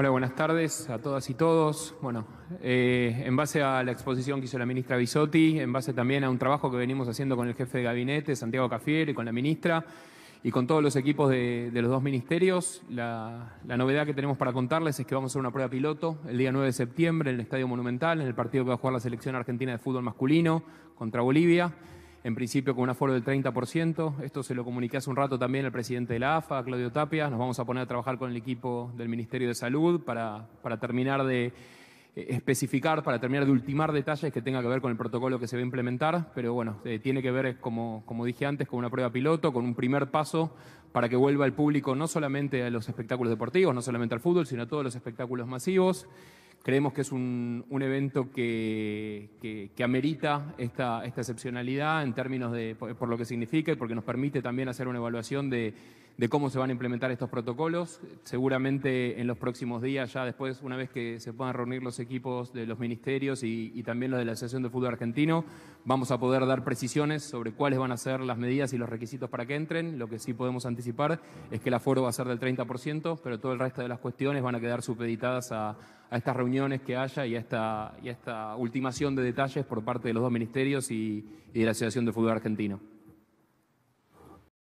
Hola, buenas tardes a todas y todos. Bueno, eh, en base a la exposición que hizo la ministra Bisotti, en base también a un trabajo que venimos haciendo con el jefe de gabinete, Santiago Cafier, y con la ministra, y con todos los equipos de, los dos ministerios, la, la, novedad que tenemos para contarles es que vamos a hacer una prueba piloto el día 9 de septiembre en el Estadio Monumental, en el partido que va a jugar la selección argentina de fútbol masculino contra Bolivia en principio con un aforo del 30%. Esto se lo comuniqué hace un rato también al presidente de la AFA, Claudio Tapia. Nos vamos a poner a trabajar con el equipo del Ministerio de Salud para, para terminar de eh, especificar, para terminar de ultimar detalles que tenga que ver con el protocolo que se va a implementar, pero bueno, eh, tiene que ver, como, como dije antes, con una prueba piloto, con un primer paso para que vuelva el público no solamente a los espectáculos deportivos, no solamente al fútbol, sino a todos los espectáculos masivos. Creemos que es un, evento que, que, amerita esta, esta, excepcionalidad en términos de por, lo que significa y porque nos permite también hacer una evaluación de, cómo se van a implementar estos protocolos. Seguramente en los próximos días, ya después, una vez que se puedan reunir los equipos de los ministerios y, y también los de la Asociación de Fútbol Argentino, vamos a poder dar precisiones sobre cuáles van a ser las medidas y los requisitos para que entren. Lo que sí podemos anticipar es que el aforo va a ser del 30%, pero todo el resto de las cuestiones van a quedar supeditadas a a estas reuniones que haya y a esta, y esta ultimación de detalles por parte de los dos ministerios y de la Asociación de Fútbol Argentino.